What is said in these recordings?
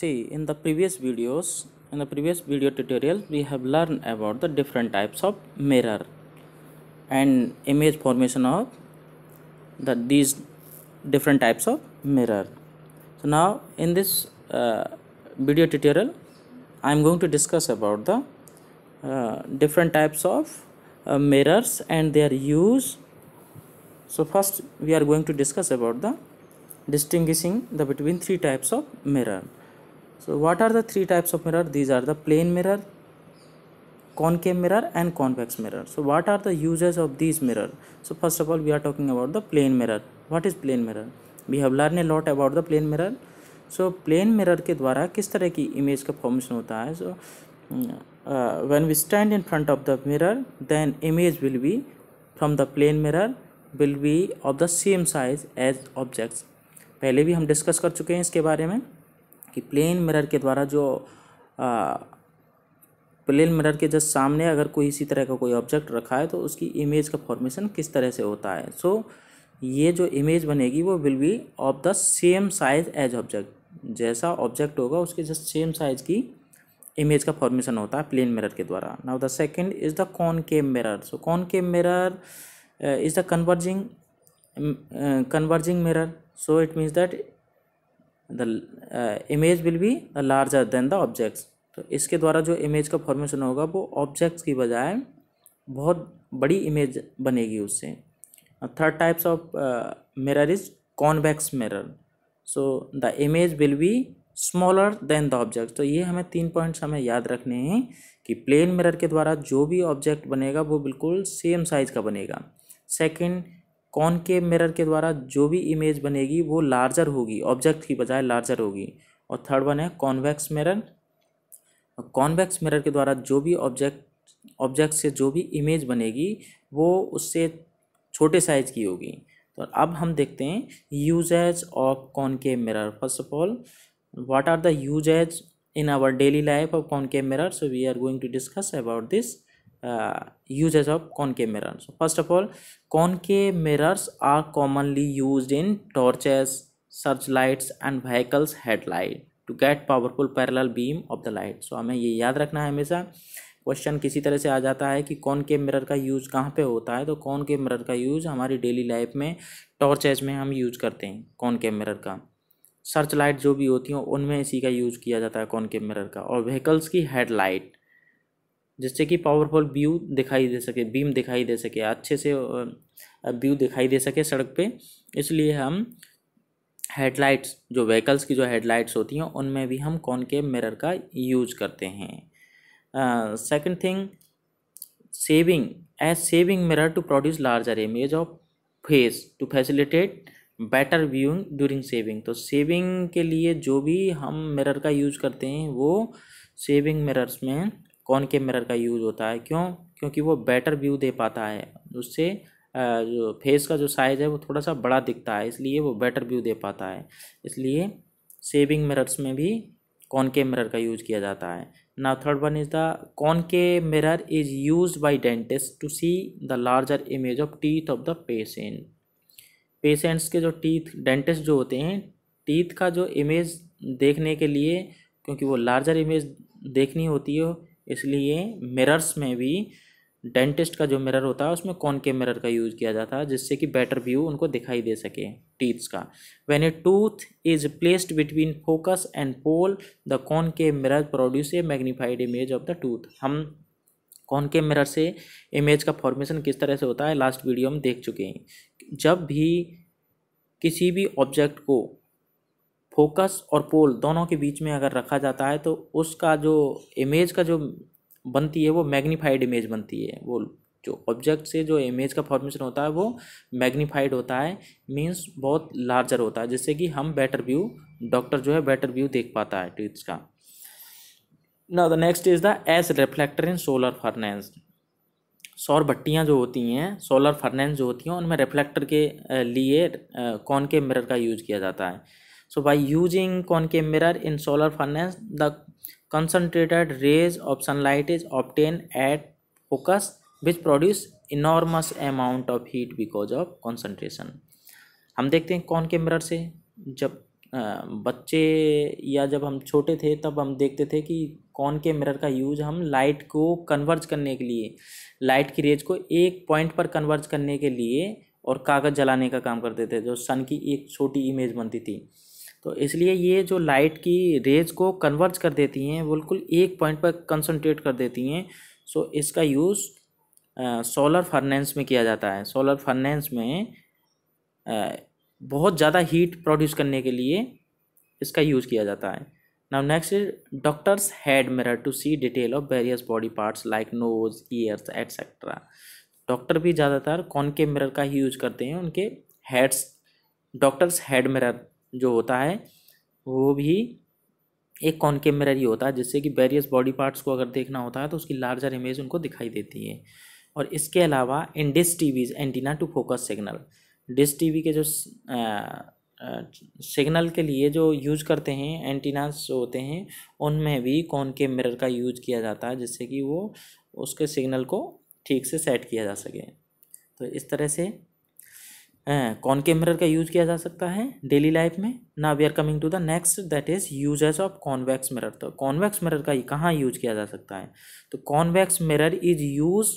see in the previous videos in the previous video tutorial we have learned about the different types of mirror and image formation of the these different types of mirror so now in this uh, video tutorial I am going to discuss about the uh, different types of uh, mirrors and their use so first we are going to discuss about the distinguishing the between three types of mirror so what are the three types of mirror these are the plane mirror concave mirror and convex mirror so what are the uses of these mirror so first of all we are talking about the plane mirror what is plane mirror we have learned a lot about the plane mirror so plane mirror ke dwara kis tarah ki image ka formation hota hai so uh, when we stand in front of the mirror then image will be from the plane mirror will be of the same size as objects पहले भी हम discuss कर चुके हैं इसके बारे में कि प्लेन मिरर के द्वारा जो आ, प्लेन मिरर के जस्ट सामने अगर कोई इसी तरह का कोई ऑब्जेक्ट रखा है तो उसकी इमेज का फॉर्मेशन किस तरह से होता है सो so, ये जो इमेज बनेगी वो will be of the same size as object जैसा ऑब्जेक्ट होगा उसके जस्ट सेम साइज की इमेज का फॉर्मेशन होता है प्लेन मिरर के द्वारा now the second is the concave mirror so concave mirror is the converging converging mirror so it means that the image will be larger than the objects तो इसके द्वारा जो image का formation होगा वो objects की बजाय बहुत बड़ी इमेज बनेगी उससे third types of mirror is convex mirror so the image will be smaller than the object तो ये हमें तीन पॉइंट्स हमें याद रखने हैं कि प्लेन मिरर के द्वारा जो भी ऑब्जेक्ट बनेगा वो बिल्कुल सेम साइज़ का बनेगा सेकंड के मिरर के द्वारा जो भी इमेज बनेगी वो लार्जर होगी ऑब्जेक्ट की बजाय लार्जर होगी और थर्ड वन है कॉन्वेक्स मिरर कॉन्वेक्स मिरर के द्वारा जो भी ऑब्जेक्ट ऑब्जेक्ट से जो भी इमेज बनेगी वो उससे छोटे साइज की होगी तो अब हम देखते हैं uses of concave mirror first of all what are the uses in our daily life of concave mirror so we are going to discuss about this uh, uses of concave mirror so first of all concave mirrors are commonly used in torches searchlights and vehicles headlight to get powerful parallel beam of the light so हमें ये याद रखना है हमेशा question किसी तरह से आ जाता है कि कौन के मिरर का यूज़ कहाँ पे होता है तो कौन के मिरर का यूज़ हमारी डेली लाइफ में टॉर्चेज में हम यूज करते हैं कौन के मिरर का सर्च लाइट जो भी होती हैं उनमें इसी का यूज़ किया जाता है कौन के मिरर का और व्हीकल्स की हेडलाइट जिससे कि पावरफुल व्यू दिखाई दे सके बीम दिखाई दे सके अच्छे से व्यू दिखाई दे सके सड़क पे इसलिए हम हेडलाइट्स जो व्हीकल्स की जो हेडलाइट्स होती हैं उनमें भी हम कौन के मिरर का यूज करते हैं second thing shaving as shaving mirror to produce larger image of face to facilitate better viewing during shaving तो सेविंग के लिए जो भी हम मिरर का यूज करते हैं वो सेविंग मिरर्स में कौन के मिरर का यूज़ होता है क्यों क्योंकि वो बेटर व्यू दे पाता है उससे जो फेस का जो साइज़ है वो थोड़ा सा बड़ा दिखता है इसलिए वो बेटर व्यू दे पाता है इसलिए सेविंग मिरर्स में भी कौन के मिरर का यूज़ किया जाता है ना third one is the concave mirror is use by dentist to see the larger image of teeth of the patient patients के जो टीथ डेंटिस्ट जो होते हैं टीथ का जो इमेज देखने के लिए क्योंकि वो लार्जर इमेज देखनी होती है हो, इसलिए मिरर्स में भी डेंटिस्ट का जो मिरर होता है उसमें कौन के मिरर का यूज़ किया जाता है जिससे कि बेटर व्यू उनको दिखाई दे सके टीथ्स का when a tooth is placed between focus and pole the concave mirror produce a magnified image of the tooth हम कौन के मिरर से इमेज का फॉर्मेशन किस तरह से होता है लास्ट वीडियो में देख चुके हैं जब भी किसी भी ऑब्जेक्ट को फोकस और पोल दोनों के बीच में अगर रखा जाता है तो उसका जो इमेज का जो बनती है वो मैग्नीफाइड इमेज बनती है वो जो ऑब्जेक्ट से जो इमेज का फॉर्मेशन होता है वो मैग्नीफाइड होता है मींस बहुत लार्जर होता है जिससे कि हम बेटर व्यू डॉक्टर जो है बेटर व्यू देख पाता है टीथ का now the next is the as reflector in solar furnaces सौर भट्टियाँ जो होती हैं सोलर फर्नेंस जो होती हैं उनमें रिफ्लेक्टर के लिए कौन के मिरर का यूज किया जाता है So by using concave mirror in solar furnace, the concentrated rays of sunlight is obtained at focus which produce enormous amount of heat because of concentration. हम देखते हैं कौन के मिरर से जब बच्चे या जब हम छोटे थे तब हम देखते थे कि कौन के मिरर का यूज हम लाइट को कन्वर्ज करने के लिए लाइट की रेज को एक पॉइंट पर कन्वर्ज करने के लिए और कागज़ जलाने का काम करते थे जो सन की एक छोटी इमेज बनती थी तो इसलिए ये जो लाइट की रेज को कन्वर्ज कर देती हैं बिल्कुल एक पॉइंट पर कंसनट्रेट कर देती हैं सो इसका यूज़ सोलर फर्नेंस में किया जाता है सोलर फर्नेंस में आ, बहुत ज़्यादा हीट प्रोड्यूस करने के लिए इसका यूज़ किया जाता है now next doctors head mirror to see detail of various body parts like nose ears etcetera doctor भी ज़्यादातर के मिरर का ही यूज करते हैं उनके हेड्स डॉक्टर्स हेड मिरर जो होता है वो भी एक कॉन्केव मिरर ही होता है जिससे कि वेरियस बॉडी पार्ट्स को अगर देखना होता है तो उसकी लार्जर इमेज उनको दिखाई देती है और इसके अलावा in dish TVs antenna to focus signal dish TV के जो सिग्नल के लिए जो यूज़ करते हैं एंटीनास होते हैं उनमें भी कॉन्केव मिरर का यूज किया जाता है जिससे कि वो उसके सिग्नल को ठीक से सेट किया जा सके तो इस तरह से के मिरर का यूज़ किया जा सकता है डेली लाइफ में ना we are coming to the next that is uses of convex mirror तो कॉन्वेक्स मिरर का कहाँ यूज किया जा सकता है तो convex mirror is use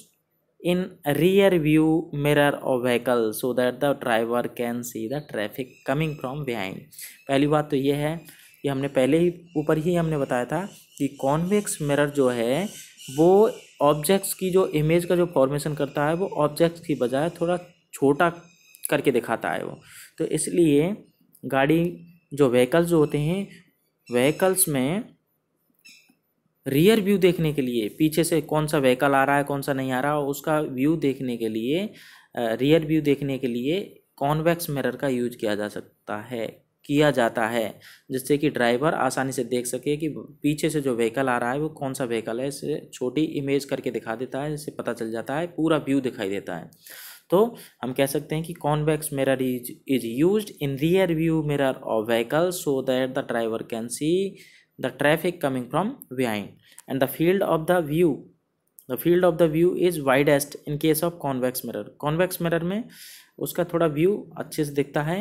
in rear view mirror of vehicle so that the driver can see the traffic coming from behind पहली बात तो ये है कि हमने पहले ही ऊपर ही हमने बताया था कि कॉन्वेक्स मिरर जो है वो ऑब्जेक्ट्स की जो इमेज का जो फॉर्मेशन करता है वो ऑब्जेक्ट्स की बजाय थोड़ा छोटा करके दिखाता है वो तो इसलिए गाड़ी जो व्हीकल्स होते हैं व्हीकल्स में रियर व्यू देखने के लिए पीछे से कौन सा व्हीकल आ रहा है कौन सा नहीं आ रहा उसका व्यू देखने के लिए रियर व्यू देखने के लिए कॉन्वेक्स मिरर का यूज किया जा सकता है किया जाता है जिससे कि ड्राइवर आसानी से देख सके कि पीछे से जो व्हीकल आ रहा है वो कौन सा व्हीकल है इसे छोटी इमेज करके दिखा देता है जिससे पता चल जाता है पूरा व्यू दिखाई देता है तो हम कह सकते हैं कि convex mirror is is use in rear view mirror of vehicle so that the driver can see the traffic coming from behind and the field of the view the field of the view is widest in case of convex mirror convex mirror में उसका थोड़ा view अच्छे से दिखता है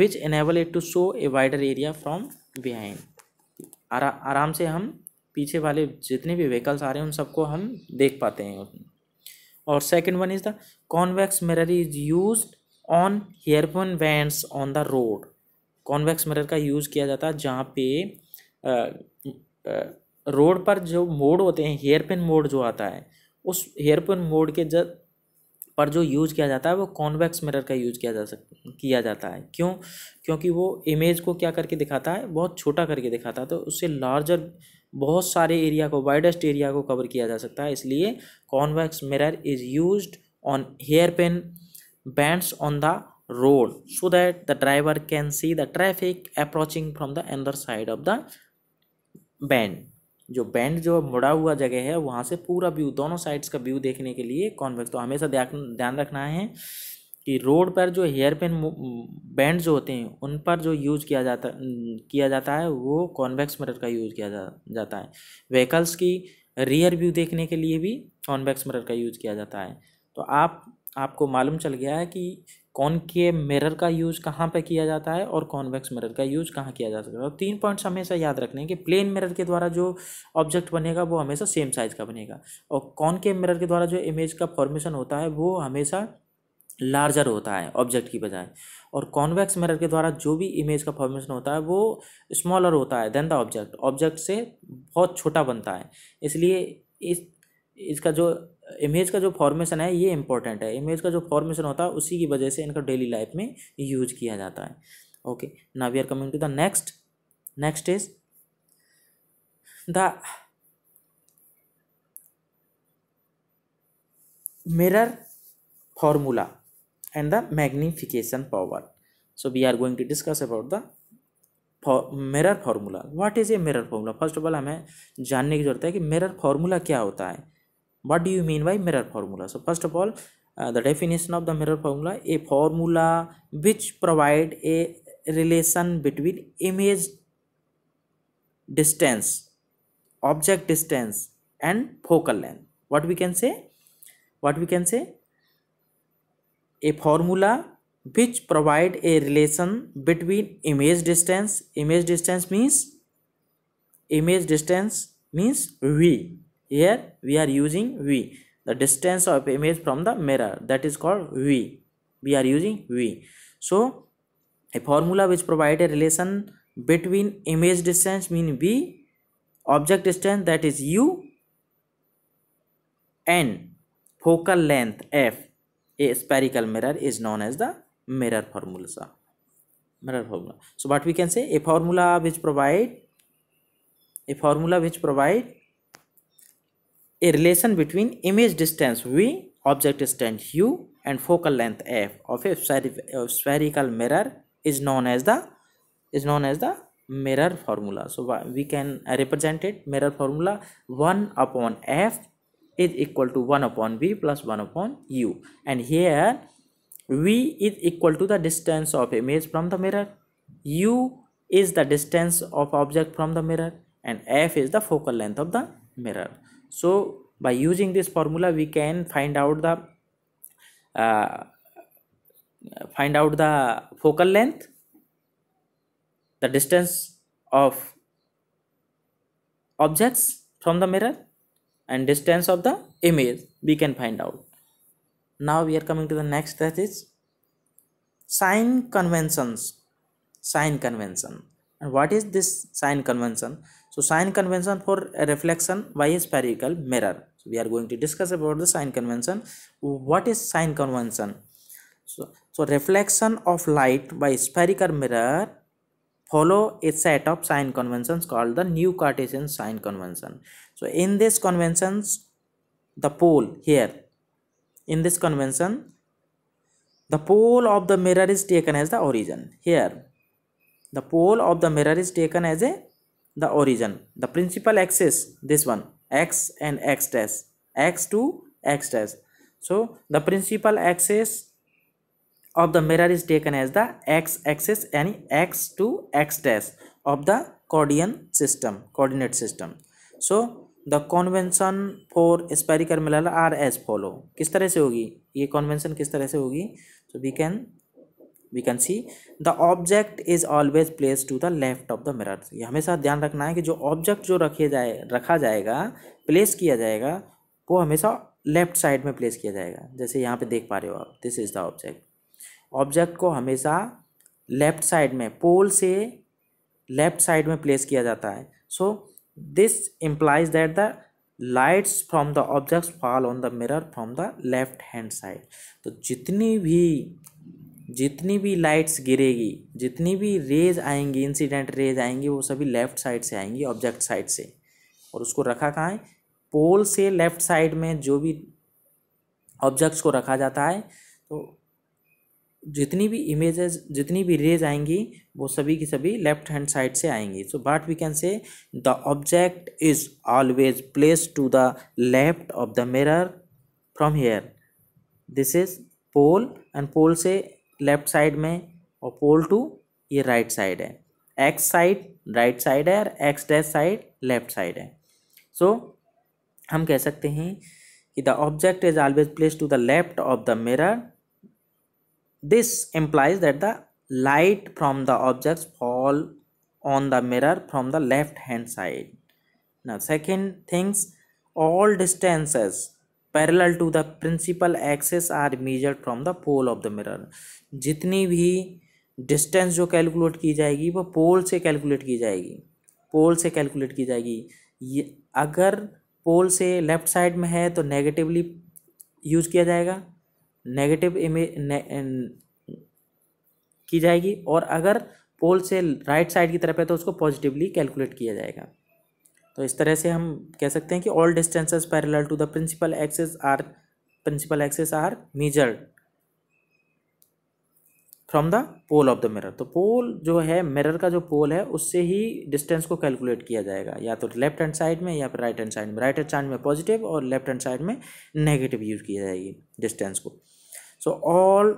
which enable it to show a wider area from behind आराम से हम पीछे वाले जितने भी व्हीकल्स आ रहे हैं उन सबको हम देख पाते हैं और second one is the convex mirror is use on hairpin bend on the road convex mirror का यूज़ किया जाता है जहाँ पे रोड पर जो मोड होते हैं हेयर पिन मोड जो आता है उस हेयर पिन मोड के जब पर जो यूज़ किया जाता है वो कॉन्वेक्स मिरर का यूज़ किया जा सक किया जाता है क्यों क्योंकि वो इमेज को क्या करके दिखाता है बहुत छोटा करके दिखाता है तो उससे लार्जर बहुत सारे एरिया को वाइडेस्ट एरिया को कवर किया जा सकता है इसलिए convex mirror is use on hairpin bends on the road so that the driver can see the traffic approaching from the अंदर साइड ऑफ द बैंड जो बैंड जो मुड़ा हुआ जगह है वहाँ से पूरा व्यू दोनों साइड्स का व्यू देखने के लिए कॉन्वेक्स तो हमेशा ध्यान रखना है कि रोड पर जो हेयर पिन बैंड जो होते हैं उन पर जो यूज़ किया जाता किया जाता है वो कॉन्वेक्स मिरर का यूज़ किया जा, जाता है व्हीकल्स की रियर व्यू देखने के लिए भी कॉन्वेक्स मिरर का यूज़ किया जाता है तो आप आपको मालूम चल गया है कि कौन के मिरर का यूज़ कहाँ पर किया जाता है और कॉन्वेक्स मिरर का यूज़ कहाँ किया जा सकता है और तीन पॉइंट्स हमेशा याद रखने हैं कि प्लेन मिरर के द्वारा जो ऑब्जेक्ट बनेगा वो हमेशा सेम साइज़ का बनेगा और कौन के मिरर के द्वारा जो इमेज का फॉर्मेशन होता है वो हमेशा लार्जर होता है ऑब्जेक्ट की बजाय और कॉन्वेक्स मिरर के द्वारा जो भी इमेज का फॉर्मेशन होता है वो स्मॉलर होता है देन द ऑब्जेक्ट ऑब्जेक्ट से बहुत छोटा बनता है इसलिए इस इसका जो इमेज का जो फॉर्मेशन है ये इंपॉर्टेंट है इमेज का जो फॉर्मेशन होता है उसी की वजह से इनका डेली लाइफ में यूज किया जाता है ओके ना we are coming to the next next is the mirror formula and the magnification power so we are going to discuss about the mirror formula what is a mirror formula first of all हमें जानने की जरूरत है कि mirror formula क्या होता है what do you mean by mirror formula so first of all the definition of the mirror formula a formula which provide a relation between image distance object distance and focal length what we can say what we can say a formula which provide a relation between image distance image distance means image distance means v here we are using v the distance of image from the mirror that is called v we are using v so a formula which provide a relation between image distance mean v object distance that is u and focal length f a spherical mirror is known as the mirror formula mirror formula so what we can say a formula which provide a formula which provide a relation between image distance v object distance u and focal length f of a spherical mirror is known as the is known as the mirror formula so we can represent it mirror formula 1 upon f is equal to 1 upon v plus 1 upon u and here v is equal to the distance of image from the mirror u is the distance of object from the mirror and f is the focal length of the mirror so by using this formula we can find out the uh, find out the focal length the distance of objects from the mirror and distance of the image we can find out now we are coming to the next that is sign conventions sign convention and what is this sign convention so sign convention for reflection by a spherical mirror so we are going to discuss about the sign convention what is sign convention so, so reflection of light by spherical mirror follow a set of sign conventions called the new Cartesian sign convention so in this conventions the pole here in this convention the pole of the mirror is taken as the origin here the pole of the mirror is taken as a the origin the principal axis this one x and x dash x to x dash so the principal axis of the mirror is taken as the x axis any x to x dash of the coordinate system coordinate system so the convention for spherical mirror are as follow किस तरह से होगी ये convention किस तरह से होगी so we can we can see the object is always place to the left of the mirror ये हमेशा ध्यान रखना है कि जो ऑब्जेक्ट जो रखे जाए रखा जाएगा प्लेस किया जाएगा वो हमेशा लेफ्ट साइड में प्लेस किया जाएगा जैसे यहाँ पे देख पा रहे हो आप this is the object object को हमेशा लेफ्ट साइड में पोल से लेफ्ट साइड में प्लेस किया जाता है so so, this implies that the lights from the objects fall on the mirror from the left hand side तो जितनी भी जितनी भी लाइट्स गिरेगी जितनी भी रेज आएंगी इंसिडेंट रेज आएंगी वो सभी लेफ्ट साइड से आएंगी ऑब्जेक्ट साइड से और उसको रखा कहाँ है पोल से लेफ्ट साइड में जो भी ऑब्जेक्ट्स को रखा जाता है तो जितनी भी इमेजेस जितनी भी रेज आएंगी वो सभी की सभी लेफ्ट हैंड साइड से आएंगी so but we can say the object is always place to the left of the mirror from here this is pole and pole से लेफ्ट साइड में और पोल टू ये राइट right साइड है X side right side है और X dash side left side है so so, हम कह सकते हैं कि the object is always place to the left of the mirror this implies that the light from the objects fall on the mirror from the left hand side now second things all distances parallel to the principal axis are measured from the pole of the mirror जितनी भी distance जो calculate की जाएगी वो पोल से calculate की जाएगी पोल से कैलकुलेट की जाएगी ये अगर पोल से लेफ़्ट साइड में है तो नेगेटिवली यूज़ किया जाएगा नेगेटिव इमेज ने, की जाएगी और अगर पोल से राइट साइड की तरफ है तो उसको पॉजिटिवली कैलकुलेट किया जाएगा तो इस तरह से हम कह सकते हैं कि all distances parallel to the principal axis are principal axis are measured from the pole of the mirror तो पोल जो है मिरर का जो पोल है उससे ही डिस्टेंस को कैलकुलेट किया जाएगा या तो लेफ्ट हैंड साइड में या फिर राइट हैंड साइड में राइट हैंड साइड में पॉजिटिव और लेफ्ट हैंड साइड में नेगेटिव यूज किया जाएगी डिस्टेंस को so all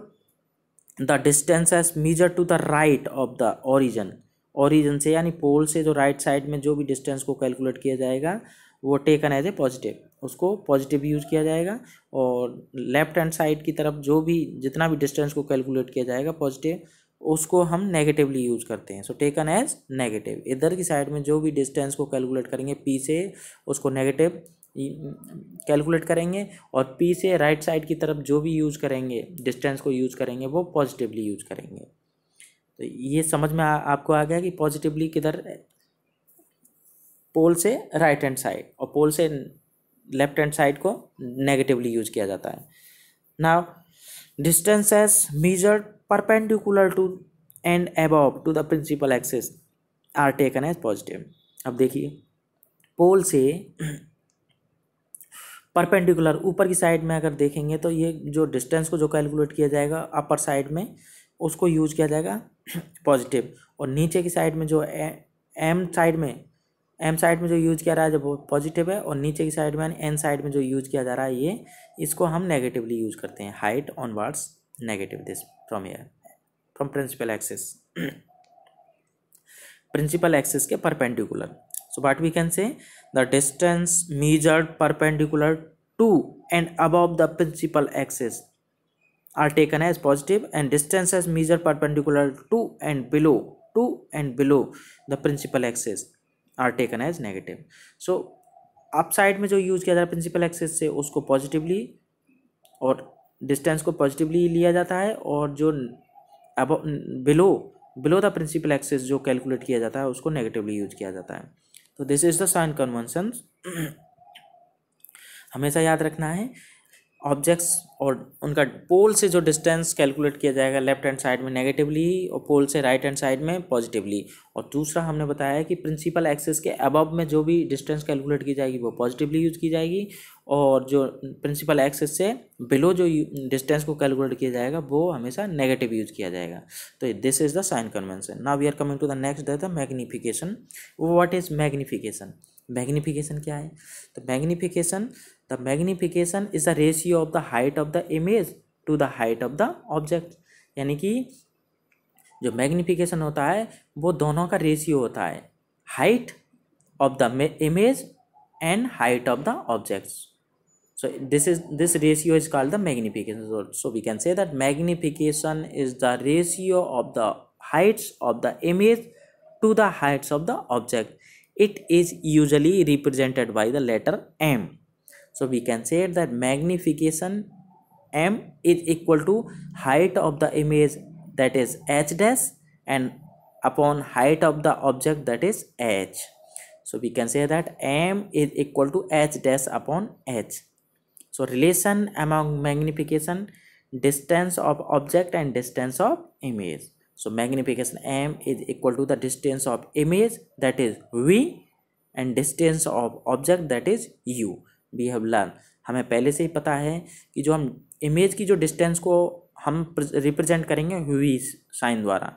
the distances measured to the right of the origin origin से यानी पोल से जो राइट right साइड में जो भी डिस्टेंस को कैलकुलेट किया जाएगा वो टेकन एज ए पॉजिटिव उसको पॉजिटिव यूज किया जाएगा और लेफ्ट हैंड साइड की तरफ जो भी जितना भी डिस्टेंस को कैलकुलेट किया जाएगा पॉजिटिव उसको हम नेगेटिवली यूज करते हैं सो टेकन एज नेगेटिव इधर की साइड में जो भी डिस्टेंस को कैलकुलेट करेंगे पी से उसको नेगेटिव कैलकुलेट करेंगे और पी से राइट साइड की तरफ जो भी यूज़ करेंगे डिस्टेंस को यूज़ करेंगे वो पॉजिटिवली यूज़ करेंगे तो ये समझ में आ, आपको आ गया कि पॉजिटिवली किधर पोल से राइट हैंड साइड और पोल से लेफ्ट हैंड साइड को नेगेटिवली यूज किया जाता है now distance as measure perpendicular to and above to the principal axis are taken as positive अब देखिए पोल से परपेंडिकुलर ऊपर की साइड में अगर देखेंगे तो ये जो डिस्टेंस को जो कैलकुलेट किया जाएगा अपर साइड में उसको यूज किया जाएगा पॉजिटिव और नीचे की साइड में जो एम साइड में एम साइड में जो यूज किया रहा है वो पॉजिटिव है और नीचे की साइड में एन साइड में जो यूज किया जा रहा है ये इसको हम नेगेटिवली यूज करते हैं height onwards negative this from air from principal axis principal axis के perpendicular so but we can say the distance measured perpendicular to and above the principal axis are taken as positive and distance as measured perpendicular to and below to and below the principal axis are taken as negative so up side में जो use किया जा रहा है principal axis से उसको positively और distance को पॉजिटिवली लिया जाता है और जो अब below below the principal axis जो कैलकुलेट किया जाता है उसको नेगेटिवली यूज किया जाता है तो this is the sign convention हमेशा याद रखना है ऑब्जेक्ट्स और उनका पोल से जो डिस्टेंस कैलकुलेट किया जाएगा लेफ्ट हैंड साइड में नेगेटिवली और पोल से राइट हैंड साइड में पॉजिटिवली और दूसरा हमने बताया कि प्रिंसिपल एक्सेस के अबब में जो भी डिस्टेंस कैलकुलेट की जाएगी वो पॉजिटिवली यूज की जाएगी और जो प्रिंसिपल एक्सेस से बिलो जो डिस्टेंस को कैलकुलेट किया जाएगा वो हमेशा नेगेटिव यूज किया जाएगा तो this is the sign convention now we are coming to the next the magnification what is magnification magnification क्या है तो magnification the magnification is the ratio of the height of the image to the height of the object यानी कि जो magnification होता है वो दोनों का रेशियो होता है height of the image and height of the objects so this is this ratio is called the magnification so we can say that magnification is the ratio of the heights of the image to the heights of the object it is usually represented by the letter m so we can say that magnification m is equal to height of the image that is h dash and upon height of the object that is h so we can say that m is equal to h dash upon h so relation among magnification distance of object and distance of image so magnification m is equal to the distance of image that is v and distance of object that is u we have learned हमें पहले से ही पता है कि जो हम image की जो डिस्टेंस को हम रिप्रेजेंट करेंगे वी साइन द्वारा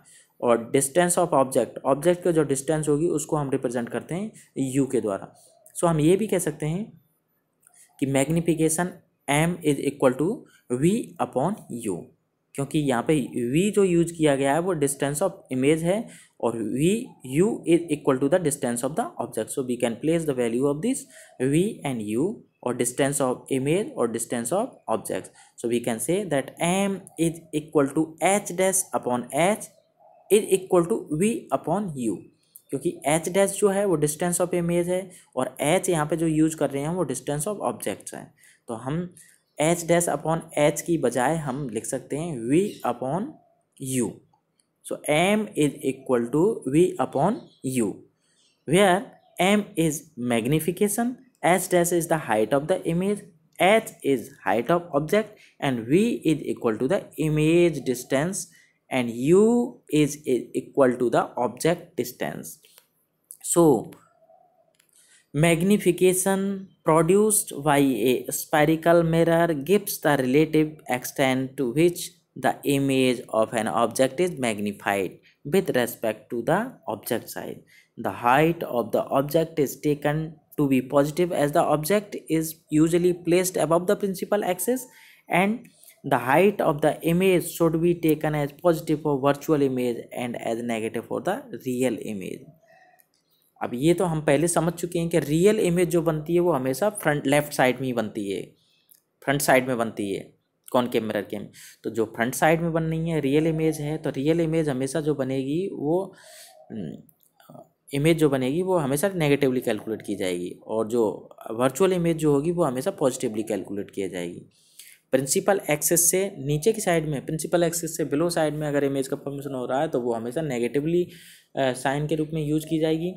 और डिस्टेंस ऑफ ऑब्जेक्ट ऑब्जेक्ट का जो डिस्टेंस होगी उसको हम रिप्रेजेंट करते हैं यू के द्वारा सो so, हम ये भी कह सकते हैं कि magnification M is equal to V upon U क्योंकि यहाँ पे v जो यूज किया गया है वो डिस्टेंस ऑफ इमेज है और v u is equal to the distance of the object so we can place the value of this v and u और डिस्टेंस ऑफ इमेज और distance of object so we can say that m is equal to H dash upon H is equal to v upon u क्योंकि H dash जो है वो distance of image है और H यहाँ पे जो यूज कर रहे हैं वो डिस्टेंस ऑफ ऑब्जेक्ट्स हैं तो हम एच डैश अपॉन एच की बजाय हम लिख सकते हैं V upon U so M is equal to V upon U where M is magnification H dash is the height of the image H is height of object and V is equal to the image distance and U is is equal to the object distance so Magnification produced by a spherical mirror gives the relative extent to which the image of an object is magnified with respect to the object size. The height of the object is taken to be positive as the object is usually placed above the principal axis and the height of the image should be taken as positive for virtual image and as negative for the real image. अब ये तो हम पहले समझ चुके हैं कि real image जो बनती है वो हमेशा फ्रंट लेफ्ट साइड में ही बनती है फ्रंट साइड में बनती है कौन के मिरर के में तो जो फ्रंट साइड में बननी है रियल इमेज है तो रियल इमेज हमेशा जो बनेगी वो इमेज हम्म, जो बनेगी वो हमेशा नेगेटिवली कैलकुलेट की जाएगी और जो वर्चुअल इमेज जो होगी वो हमेशा पॉजिटिवली कैलकुलेट किया जाएगी प्रिंसिपल एक्सेस से नीचे की साइड में प्रिंसिपल एक्सेस से बिलो साइड में अगर इमेज का फॉर्मेशन हो रहा है तो वो हमेशा नेगेटिवली साइन के रूप में यूज की जाएगी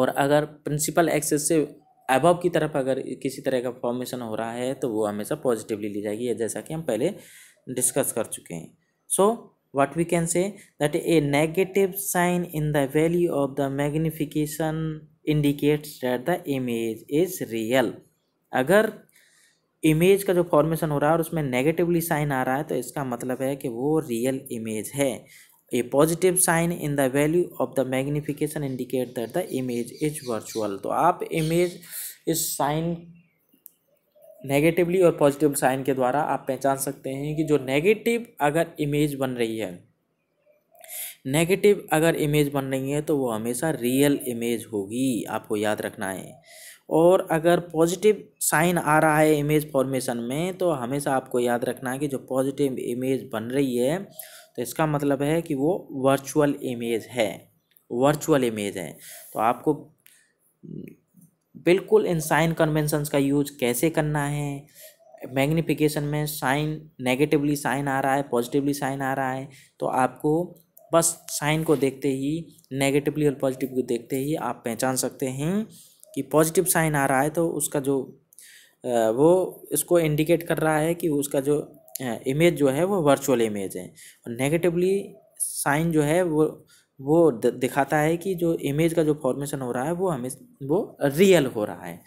और अगर प्रिंसिपल एक्सेस से अबव की तरफ अगर किसी तरह का फॉर्मेशन हो रहा है तो वो हमेशा पॉजिटिवली ली जाएगी जैसा कि हम पहले डिस्कस कर चुके हैं so what we can say that a negative sign in the value of the magnification indicates that the image is real अगर इमेज का जो फॉर्मेशन हो रहा है और उसमें नेगेटिवली साइन आ रहा है तो इसका मतलब है कि वो रियल इमेज है a positive sign in the value of the magnification indicate that the image is virtual तो आप image इस sign नेगेटिवली और पॉजिटिव साइन के द्वारा आप पहचान सकते हैं कि जो नेगेटिव अगर इमेज बन रही है नेगेटिव अगर इमेज बन रही है तो वो हमेशा रियल इमेज होगी आपको याद रखना है और अगर पॉजिटिव साइन आ रहा है इमेज फॉर्मेशन में तो हमेशा आपको याद रखना है कि जो पॉजिटिव इमेज बन रही है तो इसका मतलब है कि वो वर्चुअल इमेज है वर्चुअल इमेज है तो आपको बिल्कुल इन साइन कन्वेंसन्स का यूज कैसे करना है मैग्निफिकेशन में साइन नेगेटिवली साइन आ रहा है पॉजिटिवली साइन आ रहा है तो आपको बस साइन को देखते ही नेगेटिवली और पॉजिटिव को देखते ही आप पहचान सकते हैं कि पॉजिटिव साइन आ रहा है तो उसका जो वो इसको इंडिकेट कर रहा है कि उसका जो इमेज जो है वो वर्चुअल इमेज है और नेगेटिवली साइन जो है वो वो दिखाता है कि जो इमेज का जो फॉर्मेशन हो रहा है वो हमें वो रियल हो रहा है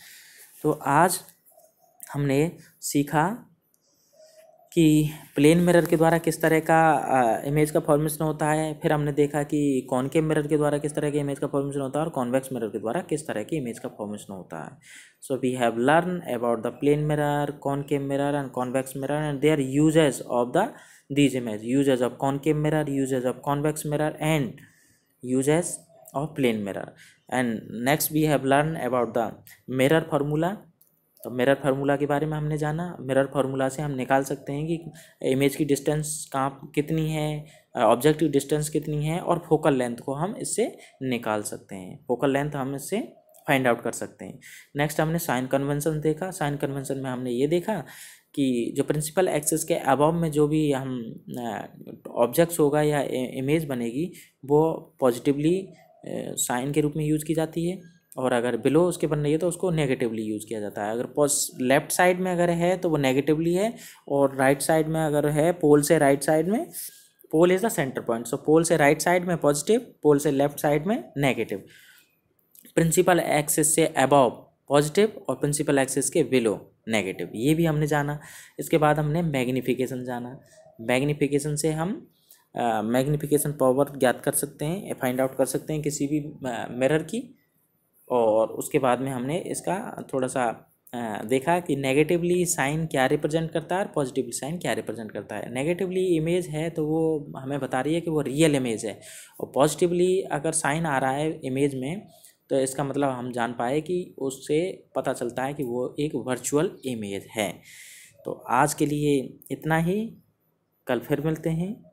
तो आज हमने सीखा कि प्लेन मिरर के द्वारा किस तरह का इमेज का फॉर्मेशन होता है फिर हमने देखा कि कॉनकेव मिरर के द्वारा किस तरह के इमेज का फॉर्मेशन होता है और कॉन्वेक्स मिरर के द्वारा किस तरह की इमेज का फॉर्मेशन होता है so we have learn about the plane mirror concave mirror and convex mirror and their usages of the these image usages of concave mirror usages of convex mirror and usages of plane mirror and next we have learn about the mirror formula तो mirror formula के बारे में हमने जाना mirror formula से हम निकाल सकते हैं कि इमेज की डिस्टेंस कहाँ कितनी है ऑब्जेक्ट की डिस्टेंस कितनी है और फोकल लेंथ को हम इससे निकाल सकते हैं फोकल लेंथ हम इससे फाइंड आउट कर सकते हैं नेक्स्ट हमने साइन कन्वेंसन देखा साइन कन्वेंसन में हमने ये देखा कि जो प्रिंसिपल एक्सेस के अबाव में जो भी हम ऑब्जेक्ट्स होगा या इमेज बनेगी वो पॉजिटिवली साइन के रूप में यूज की जाती है और अगर बिलो उसके बन रही है तो उसको नेगेटिवली यूज़ किया जाता है अगर पॉज लेफ्ट साइड में अगर है तो वो नेगेटिवली है और राइट साइड में अगर है पोल से राइट साइड में pole is the centre point so pole से राइट साइड में पॉजिटिव पोल से लेफ्ट साइड में नेगेटिव प्रिंसिपल एक्सिस से अबव पॉजिटिव और प्रिंसिपल एक्सिस के बिलो नेगेटिव ये भी हमने जाना इसके बाद हमने मैग्नीफिकेशन जाना मैग्नीफिकेशन से हम मैग्नीफिकेशन पावर ज्ञात कर सकते हैं फाइंड आउट कर सकते हैं किसी भी मिरर की और उसके बाद में हमने इसका थोड़ा सा देखा कि नेगेटिवली साइन क्या रिप्रेजेंट करता है और पॉजिटिवली साइन क्या रिप्रेजेंट करता है नेगेटिवली इमेज है तो वो हमें बता रही है कि वो रियल इमेज है और पॉजिटिवली अगर साइन आ रहा है इमेज में तो इसका मतलब हम जान पाए कि उससे पता चलता है कि वो एक वर्चुअल इमेज है तो आज के लिए इतना ही कल फिर मिलते हैं